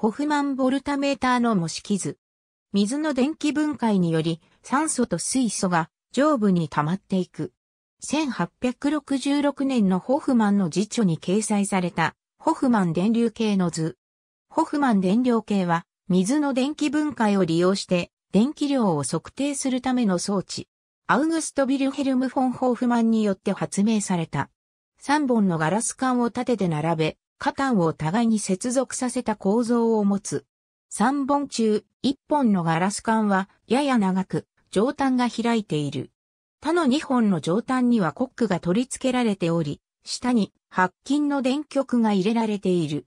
ホフマンボルタメーターの模式図。水の電気分解により酸素と水素が上部に溜まっていく。1866年のホフマンの辞書に掲載されたホフマン電流計の図。ホフマン電流計は水の電気分解を利用して電気量を測定するための装置。アウグスト・ビルヘルム・フォン・ホーフマンによって発明された。3本のガラス管を立てて並べ、カタンを互いに接続させた構造を持つ。3本中、1本のガラス管はやや長く、上端が開いている。他の2本の上端にはコックが取り付けられており、下に白金の電極が入れられている。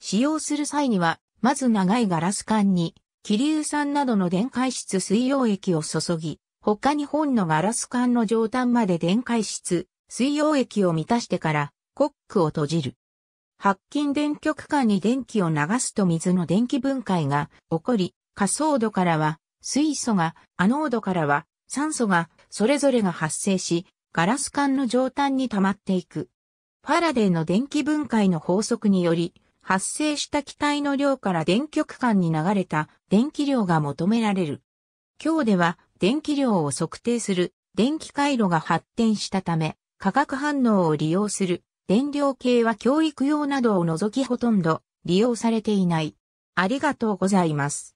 使用する際には、まず長いガラス管に、気硫酸などの電解質水溶液を注ぎ、他に本のガラス管の上端まで電解質、水溶液を満たしてから、コックを閉じる。白金電極管に電気を流すと水の電気分解が起こり、仮想度からは水素が、アノードからは酸素がそれぞれが発生し、ガラス管の上端に溜まっていく。ファラデーの電気分解の法則により、発生した気体の量から電極管に流れた電気量が求められる。今日では電気量を測定する電気回路が発展したため、化学反応を利用する電量計は教育用などを除きほとんど利用されていない。ありがとうございます。